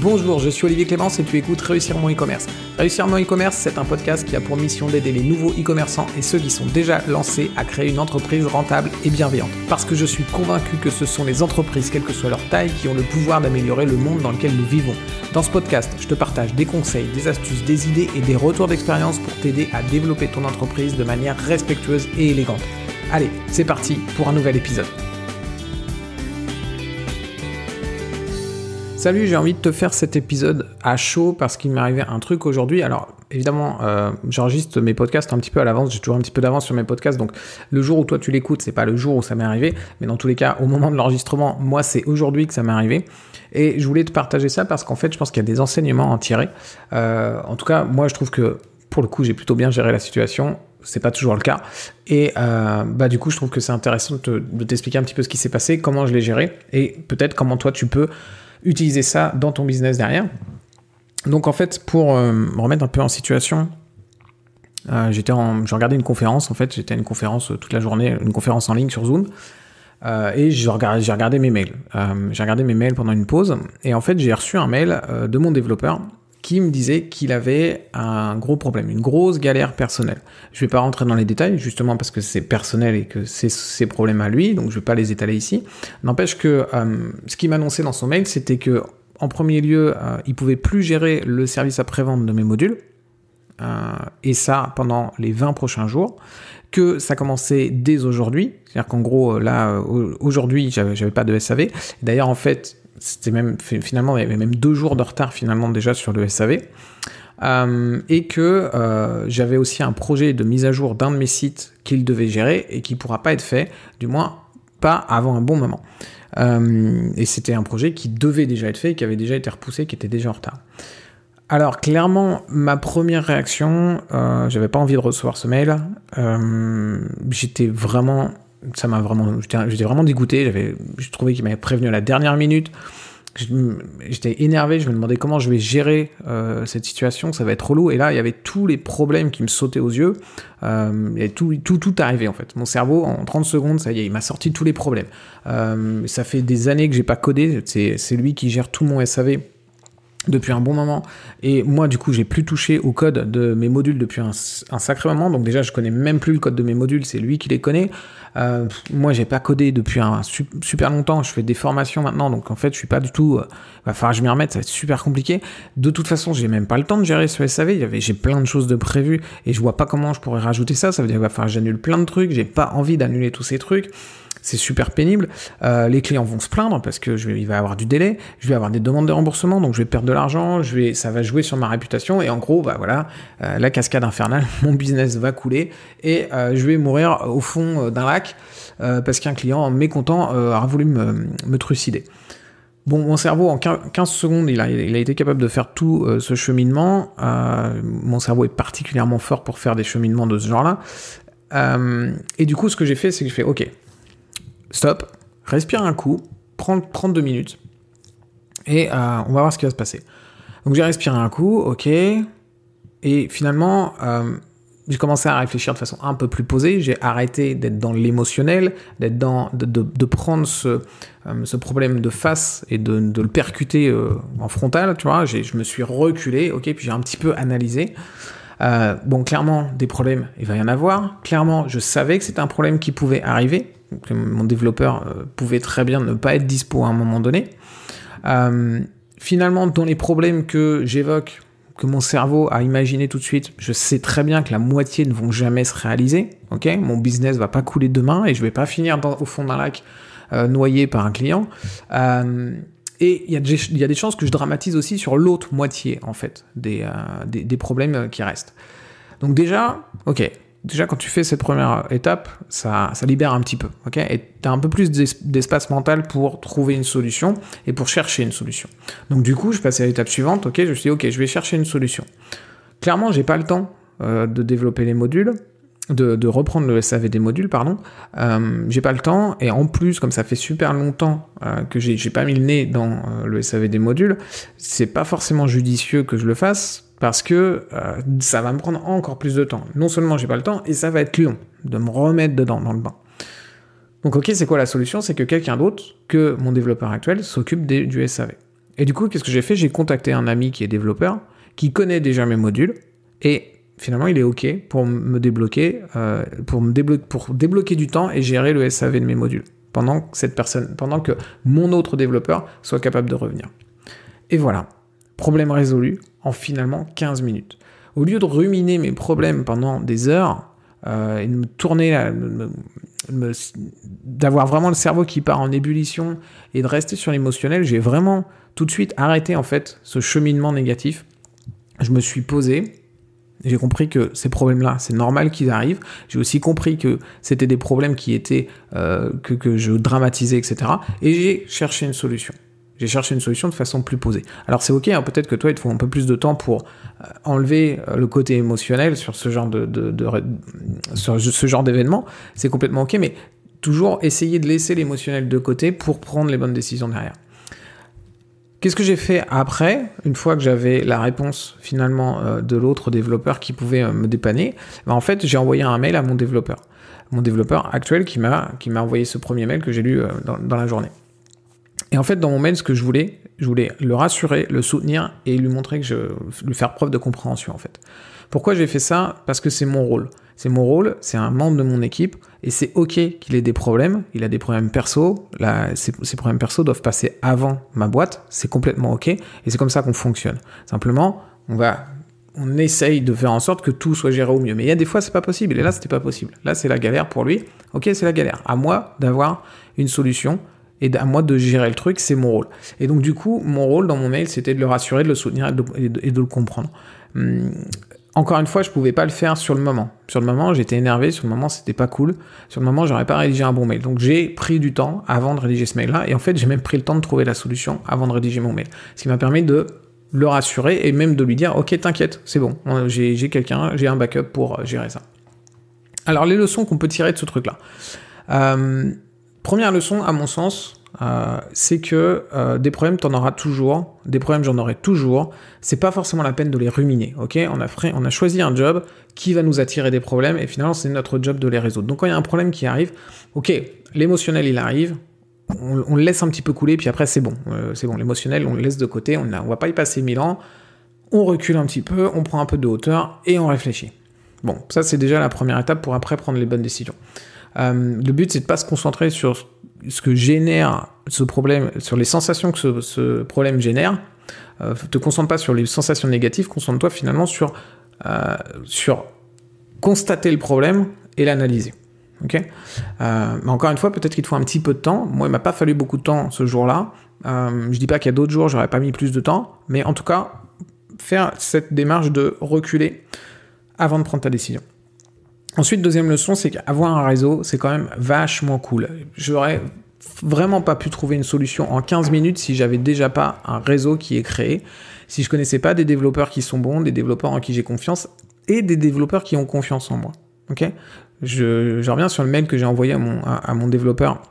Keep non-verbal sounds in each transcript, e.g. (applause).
Bonjour, je suis Olivier Clémence et tu écoutes Réussir mon e-commerce. Réussir mon e-commerce, c'est un podcast qui a pour mission d'aider les nouveaux e-commerçants et ceux qui sont déjà lancés à créer une entreprise rentable et bienveillante. Parce que je suis convaincu que ce sont les entreprises, quelle que soit leur taille, qui ont le pouvoir d'améliorer le monde dans lequel nous vivons. Dans ce podcast, je te partage des conseils, des astuces, des idées et des retours d'expérience pour t'aider à développer ton entreprise de manière respectueuse et élégante. Allez, c'est parti pour un nouvel épisode. salut, j'ai envie de te faire cet épisode à chaud parce qu'il m'est arrivé un truc aujourd'hui. Alors, évidemment, euh, j'enregistre mes podcasts un petit peu à l'avance, j'ai toujours un petit peu d'avance sur mes podcasts, donc le jour où toi tu l'écoutes, c'est pas le jour où ça m'est arrivé, mais dans tous les cas, au moment de l'enregistrement, moi c'est aujourd'hui que ça m'est arrivé. Et je voulais te partager ça parce qu'en fait, je pense qu'il y a des enseignements à en tirer. Euh, en tout cas, moi je trouve que pour le coup, j'ai plutôt bien géré la situation. C'est pas toujours le cas. Et euh, bah, du coup, je trouve que c'est intéressant de, t'expliquer un petit peu ce qui s'est passé, comment je l'ai géré, et peut-être comment toi tu peux utiliser ça dans ton business derrière. Donc en fait, pour euh, me remettre un peu en situation, euh, j'étais j'ai regardé une conférence en fait, j'étais à une conférence euh, toute la journée, une conférence en ligne sur Zoom. et j'ai j'ai regardé mes mails. j'ai regardé mes mails pendant une pause et en fait j'ai reçu un mail de mon développeur qui me disait qu'il avait un gros problème, une grosse galère personnelle. Je ne vais pas rentrer dans les détails, justement parce que c'est personnel et que c'est ses problèmes à lui, donc je ne vais pas les étaler ici. N'empêche que euh, ce qu'il m'annonçait dans son mail, c'était que en premier lieu, euh, il pouvait plus gérer le service après-vente de mes modules, euh, et ça pendant les 20 prochains jours, que ça commençait dès aujourd'hui, c'est-à-dire qu'en gros, là, aujourd'hui, je j'avais pas de SAV. D'ailleurs, en fait, c'était même finalement il y avait même deux jours de retard finalement déjà sur le SAV euh, et que euh, j'avais aussi un projet de mise à jour d'un de mes sites qu'il devait gérer et qui ne pourra pas être fait du moins pas avant un bon moment euh, et c'était un projet qui devait déjà être fait qui avait déjà été repoussé qui était déjà en retard alors clairement, ma première réaction, j'avais pas envie de recevoir ce mail. J'étais vraiment ça m'a vraiment, j'étais vraiment dégoûté. J'avais, je trouvais qu'il m'avait prévenu à la dernière minute. J'étais énervé. Je me demandais comment je vais gérer euh, cette situation. Ça va être trop relou. Et là, il y avait tous les problèmes qui me sautaient aux yeux. et euh, tout, tout, tout en fait. Mon cerveau, en 30 secondes, ça y est, il m'a sorti tous les problèmes. Euh, ça fait des années que j'ai pas codé. C'est lui qui gère tout mon SAV depuis un bon moment. Et moi, du coup, j'ai plus touché au code de mes modules depuis un, sacré moment. Donc déjà, je connais même plus le code de mes modules, c'est lui qui les connaît. Euh, moi, j'ai pas codé depuis un, super longtemps. Je fais des formations maintenant, donc en fait, je suis pas du tout. Euh, va falloir que je m'y remette, ça va être super compliqué. De toute façon, j'ai même pas le temps de gérer ce SAV. J'ai plein de choses de prévues et je vois pas comment je pourrais rajouter ça. Ça veut dire qu'il va falloir que j'annule plein de trucs. J'ai pas envie d'annuler tous ces trucs c'est super pénible. Euh, les clients vont se plaindre parce que je vais, va y avoir du délai, je vais avoir des demandes de remboursement, donc je vais perdre de l'argent, je vais, ça va jouer sur ma réputation et en gros, bah voilà, euh, la cascade infernale, (laughs) mon business va couler et euh, je vais mourir au fond d'un lac parce qu'un client mécontent a voulu me, trucider. Bon, mon cerveau, en 15 secondes, il a, été capable de faire tout ce cheminement. mon cerveau est particulièrement fort pour faire des cheminements de ce genre-là. et du coup, ce que j'ai fait, c'est que j'ai fait, OK, stop, respire un coup, prends, 32 minutes, et euh, on va voir ce qui va se passer. Donc j'ai respiré un coup, ok, et finalement, euh, j'ai commencé à réfléchir de façon un peu plus posée, j'ai arrêté d'être dans l'émotionnel, d'être dans, de, prendre euh, ce, problème de face et de, le percuter en frontal, tu vois, je me suis reculé, ok, puis j'ai un petit peu analysé. bon, clairement, des problèmes, il va y en avoir. Clairement, je savais que c'était un problème qui pouvait arriver mon développeur euh, pouvait très bien ne pas être dispo à un moment donné. Euh, finalement, dans les problèmes que j'évoque, que mon cerveau a imaginé tout de suite, je sais très bien que la moitié ne vont jamais se réaliser. Ok, mon business va pas couler demain et je vais pas finir au fond d'un lac euh, noyé par un client. et il y, a des chances que je dramatise aussi sur l'autre moitié en fait des problèmes qui restent. Donc déjà, ok, déjà quand tu fais cette première étape, ça, libère un petit peu, ok Et tu as un peu plus d'espace mental pour trouver une solution et pour chercher une solution. Donc du coup, je passe à l'étape suivante, ok Je me suis ok, je vais chercher une solution. Clairement, j'ai pas le temps euh, de développer les modules, de, reprendre le SAV des modules, pardon. Euh, j'ai pas le temps, et en plus, comme ça fait super longtemps euh, que j'ai pas mis le nez dans le SAV des modules, c'est pas forcément judicieux que je le fasse parce que euh, ça va me prendre encore plus de temps. Non seulement j'ai pas le temps, et ça va être long de me remettre dedans dans le bain. Donc ok, c'est quoi la solution C'est que quelqu'un d'autre que mon développeur actuel s'occupe du SAV. Et du coup, qu'est-ce que j'ai fait J'ai contacté un ami qui est développeur, qui connaît déjà mes modules, et finalement il est ok pour me débloquer, euh, pour me déblo pour débloquer du temps et gérer le SAV de mes modules pendant que cette personne, pendant que mon autre développeur soit capable de revenir. Et voilà, problème résolu, en finalement 15 minutes. Au lieu de ruminer mes problèmes pendant des heures euh, et de me tourner, d'avoir vraiment le cerveau qui part en ébullition et de rester sur l'émotionnel, j'ai vraiment tout de suite arrêté en fait ce cheminement négatif. Je me suis posé, j'ai compris que ces problèmes-là, c'est normal qu'ils arrivent. J'ai aussi compris que c'était des problèmes qui étaient euh, que, je dramatisais, etc. Et j'ai cherché une solution. J'ai cherché une solution de façon plus posée. Alors c'est ok, hein, peut-être que toi, il te faut un peu plus de temps pour euh, enlever euh, le côté émotionnel sur ce genre de, ce genre d'événement. C'est complètement ok, mais toujours essayer de laisser l'émotionnel de côté pour prendre les bonnes décisions derrière. Qu'est-ce que j'ai fait après, une fois que j'avais la réponse finalement euh, de l'autre développeur qui pouvait me dépanner ben, En fait, j'ai envoyé un mail à mon développeur, mon développeur actuel qui m'a envoyé ce premier mail que j'ai lu dans la journée. Et en fait, dans mon mail, ce que je voulais, je voulais le rassurer, le soutenir et lui montrer que je lui faire preuve de compréhension en fait. Pourquoi j'ai fait ça Parce que c'est mon rôle. C'est mon rôle, c'est un membre de mon équipe et c'est ok qu'il ait des problèmes. Il a des problèmes perso. Là, problèmes perso doivent passer avant ma boîte. C'est complètement ok et c'est comme ça qu'on fonctionne. Simplement, on va on essaye de faire en sorte que tout soit géré au mieux. Mais il y a des fois, c'est pas possible. Et là, c'était pas possible. Là, c'est la galère pour lui. Ok, c'est la galère. À moi d'avoir une solution et à moi de gérer le truc, c'est mon rôle. Et donc du coup, mon rôle dans mon mail, c'était de le rassurer, de le soutenir et de, le comprendre. Hum, encore une fois, je pouvais pas le faire sur le moment. Sur le moment, j'étais énervé, sur le moment, c'était pas cool. Sur le moment, j'aurais pas rédigé un bon mail. Donc j'ai pris du temps avant de rédiger ce mail-là, et en fait, j'ai même pris le temps de trouver la solution avant de rédiger mon mail. Ce qui m'a permis de le rassurer et même de lui dire, ok, t'inquiète, c'est bon, j'ai quelqu'un, j'ai un backup pour euh, gérer ça. Alors les leçons qu'on peut tirer de ce truc-là. Euh, Première leçon, à mon sens, euh, c'est que euh, des problèmes, tu en auras toujours. Des problèmes, j'en aurai toujours. C'est pas forcément la peine de les ruminer, ok on a, on a choisi un job qui va nous attirer des problèmes et finalement, c'est notre job de les résoudre. Donc, quand il y a un problème qui arrive, ok, l'émotionnel, il arrive, on, le laisse un petit peu couler, puis après, c'est bon. Euh, c'est bon, l'émotionnel, on le laisse de côté, on ne va pas y passer mille ans. On recule un petit peu, on prend un peu de hauteur et on réfléchit. Bon, ça, c'est déjà la première étape pour après prendre les bonnes décisions. Euh, le but, c'est de pas se concentrer sur ce que génère ce problème, sur les sensations que ce, problème génère. Euh, te concentre pas sur les sensations négatives, concentre-toi finalement sur, euh, sur constater le problème et l'analyser. Euh, encore une fois, peut-être qu'il te faut un petit peu de temps. Moi, il m'a pas fallu beaucoup de temps ce jour-là. je dis pas qu'il y a d'autres jours, j'aurais pas mis plus de temps, mais en tout cas, faire cette démarche de reculer avant de prendre ta décision. Ensuite, deuxième leçon, c'est qu'avoir un réseau, c'est quand même vachement cool. J'aurais vraiment pas pu trouver une solution en 15 minutes si j'avais déjà pas un réseau qui est créé, si je connaissais pas des développeurs qui sont bons, des développeurs en qui j'ai confiance et des développeurs qui ont confiance en moi. Ok je, reviens sur le mail que j'ai envoyé à mon, à, mon développeur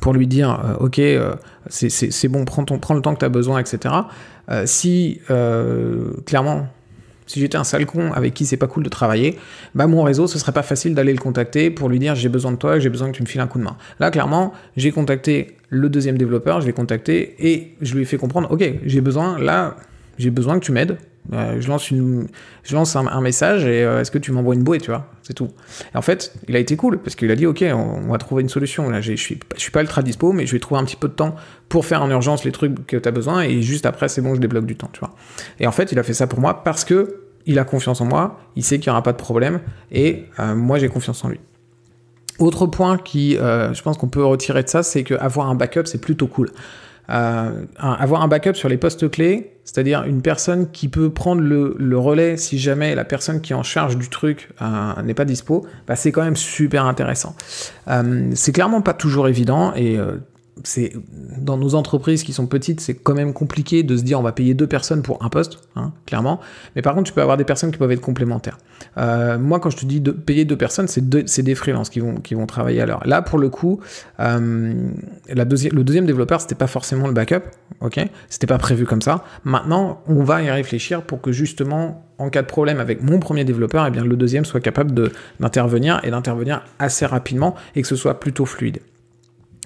pour lui dire euh, ok euh, c'est bon prends ton le temps que tu as besoin etc euh, si clairement si j'étais un sale con avec qui c'est pas cool de travailler, bah mon réseau, ce serait pas facile d'aller le contacter pour lui dire j'ai besoin de toi, j'ai besoin que tu me files un coup de main. Là, clairement, j'ai contacté le deuxième développeur, je l'ai contacté et je lui ai fait comprendre, ok, j'ai besoin, là, j'ai besoin que tu m'aides euh, je lance, une, je lance un, message et euh, est-ce que tu m'envoies une bouée, tu vois C'est tout. Et en fait, il a été cool parce qu'il a dit ok, on, va trouver une solution. Là, je suis, suis pas ultra dispo, mais je vais trouver un petit peu de temps pour faire en urgence les trucs que tu as besoin et juste après, c'est bon, je débloque du temps, tu vois. Et en fait, il a fait ça pour moi parce que il a confiance en moi, il sait qu'il n'y aura pas de problème et euh, moi, j'ai confiance en lui. Autre point qui, je pense qu'on peut retirer de ça, c'est qu'avoir un backup, c'est plutôt cool. Euh, avoir un backup sur les postes clés, c'est-à-dire une personne qui peut prendre le, relais si jamais la personne qui est en charge du truc euh, n'est pas dispo, bah, c'est quand même super intéressant. Euh, c'est clairement pas toujours évident et c'est dans nos entreprises qui sont petites, c'est quand même compliqué de se dire on va payer deux personnes pour un poste, hein, clairement. Mais par contre, tu peux avoir des personnes qui peuvent être complémentaires. Euh, moi, quand je te dis de payer deux personnes, c'est, des freelances qui vont, travailler à l'heure. Là, pour le coup, euh, le deuxième développeur, c'était pas forcément le backup, ok C'était pas prévu comme ça. Maintenant, on va y réfléchir pour que justement en cas de problème avec mon premier développeur, eh bien le deuxième soit capable d'intervenir et d'intervenir assez rapidement et que ce soit plutôt fluide.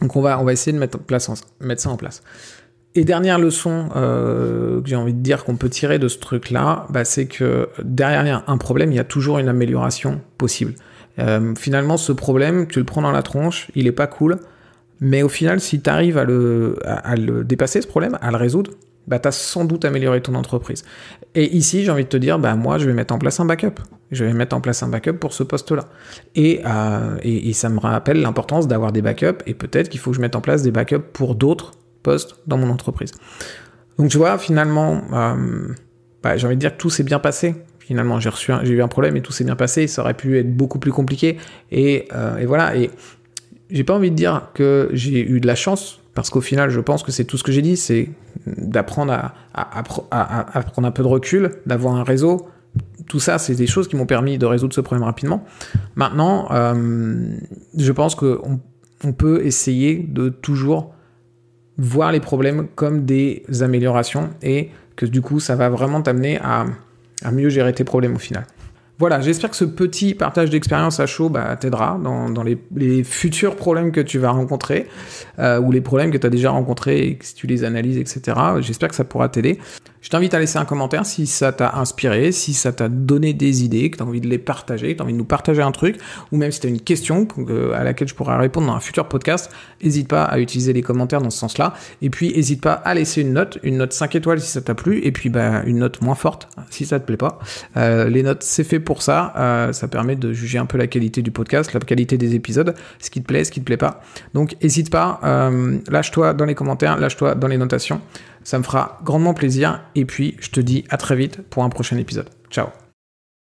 Donc on va, on va essayer de mettre, en, mettre ça en place. Et dernière leçon euh, que j'ai envie de dire qu'on peut tirer de ce truc-là, bah, c'est que derrière un problème, il y a toujours une amélioration possible. Euh, finalement, ce problème, tu le prends dans la tronche, il est pas cool, mais au final, si tu arrives à le, dépasser, ce problème, à le résoudre, bah, tu as sans doute amélioré ton entreprise. Et ici, j'ai envie de te dire, bah, moi, je vais mettre en place un backup je vais mettre en place un backup pour ce poste-là. Euh, et, ça me rappelle l'importance d'avoir des backups, et peut-être qu'il faut que je mette en place des backups pour d'autres postes dans mon entreprise. Donc tu vois, finalement, euh, bah, j'ai envie de dire que tout s'est bien passé. Finalement, j'ai eu un problème et tout s'est bien passé. Ça aurait pu être beaucoup plus compliqué. Et, euh, et voilà. Et j'ai pas envie de dire que j'ai eu de la chance parce qu'au final, je pense que c'est tout ce que j'ai dit, c'est d'apprendre à prendre un peu de recul, d'avoir un réseau, tout ça, c'est des choses qui m'ont permis de résoudre ce problème rapidement. Maintenant, euh, je pense qu'on on peut essayer de toujours voir les problèmes comme des améliorations et que du coup, ça va vraiment t'amener à, mieux gérer tes problèmes au final. Voilà, j'espère que ce petit partage d'expérience à chaud bah, t'aidera dans, les, futurs problèmes que tu vas rencontrer euh, ou les problèmes que tu as déjà rencontrés et que si tu les analyses, etc. J'espère que ça pourra t'aider. Je t'invite à laisser un commentaire si ça t'a inspiré, si ça t'a donné des idées, que tu as envie de les partager, que tu as envie de nous partager un truc, ou même si tu as une question euh, à laquelle je pourrais répondre dans un futur podcast, n'hésite pas à utiliser les commentaires dans ce sens-là. Et puis, n'hésite pas à laisser une note, une note 5 étoiles si ça t'a plu, et puis bah, une note moins forte hein, si ça te plaît pas. Euh, les notes, c'est fait pour ça. Euh, ça permet de juger un peu la qualité du podcast, la qualité des épisodes, ce qui te plaît, ce qui te plaît pas. Donc, n'hésite pas, lâche-toi dans les commentaires, lâche-toi dans les notations. Ça me fera grandement plaisir. Et puis, je te dis à très vite pour un prochain épisode. Ciao